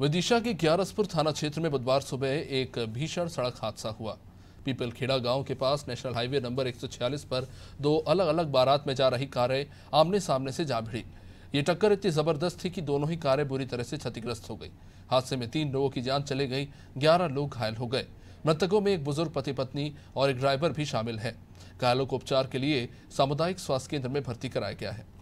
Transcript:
विदिशा के ग्यारसपुर थाना क्षेत्र में बुधवार सुबह एक भीषण सड़क हादसा हुआ पीपलखेड़ा गांव के पास नेशनल हाईवे नंबर 146 पर दो अलग अलग बारात में जा रही कारें आमने सामने से जा भिड़ी ये टक्कर इतनी जबरदस्त थी कि दोनों ही कारें बुरी तरह से क्षतिग्रस्त हो गई हादसे में तीन लोगों की जान चले गई ग्यारह लोग घायल हो गए मृतकों में एक बुजुर्ग पति पत्नी और एक ड्राइवर भी शामिल है घायलों को उपचार के लिए सामुदायिक स्वास्थ्य केंद्र में भर्ती कराया गया है